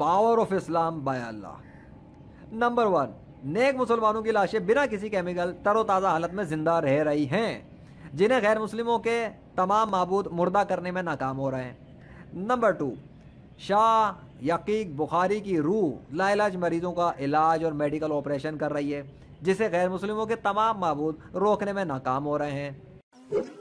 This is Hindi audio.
power of Islam by Allah number one नेक मुसलमानों की लाशें बिना किसी केमिकल तरोताज़ा हालत में ज़िंदा रह रही हैं जिन्हें गैर मुस्लिमों के तमाम मबूद मुर्दा करने में नाकाम हो रहे हैं नंबर टू शाह यकीक बुखारी की रूह लाइलाज मरीजों का इलाज और मेडिकल ऑपरेशन कर रही है जिसे गैर मुस्लिमों के तमाम मबूद रोकने में नाकाम हो रहे हैं